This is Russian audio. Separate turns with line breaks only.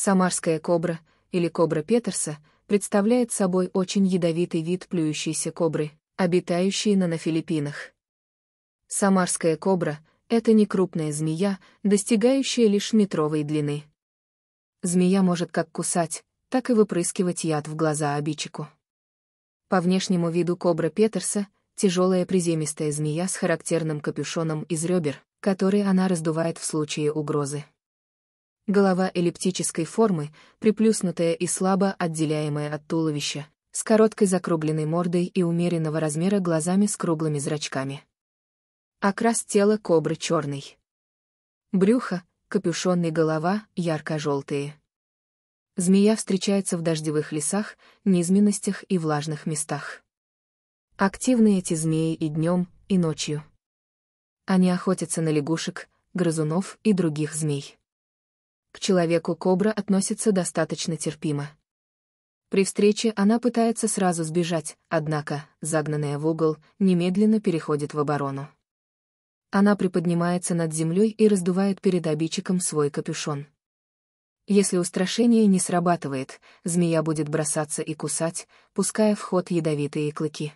Самарская кобра, или кобра Петерса, представляет собой очень ядовитый вид плюющейся кобры, обитающей на, на Филиппинах. Самарская кобра — это некрупная змея, достигающая лишь метровой длины. Змея может как кусать, так и выпрыскивать яд в глаза обидчику. По внешнему виду кобра Петерса — тяжелая приземистая змея с характерным капюшоном из ребер, который она раздувает в случае угрозы. Голова эллиптической формы, приплюснутая и слабо отделяемая от туловища, с короткой закругленной мордой и умеренного размера глазами с круглыми зрачками. Окрас тела кобры черный. Брюхо, капюшон и голова ярко-желтые. Змея встречается в дождевых лесах, низменностях и влажных местах. Активны эти змеи и днем, и ночью. Они охотятся на лягушек, грызунов и других змей человеку кобра относится достаточно терпимо. При встрече она пытается сразу сбежать, однако, загнанная в угол, немедленно переходит в оборону. Она приподнимается над землей и раздувает перед обидчиком свой капюшон. Если устрашение не срабатывает, змея будет бросаться и кусать, пуская в ход ядовитые клыки.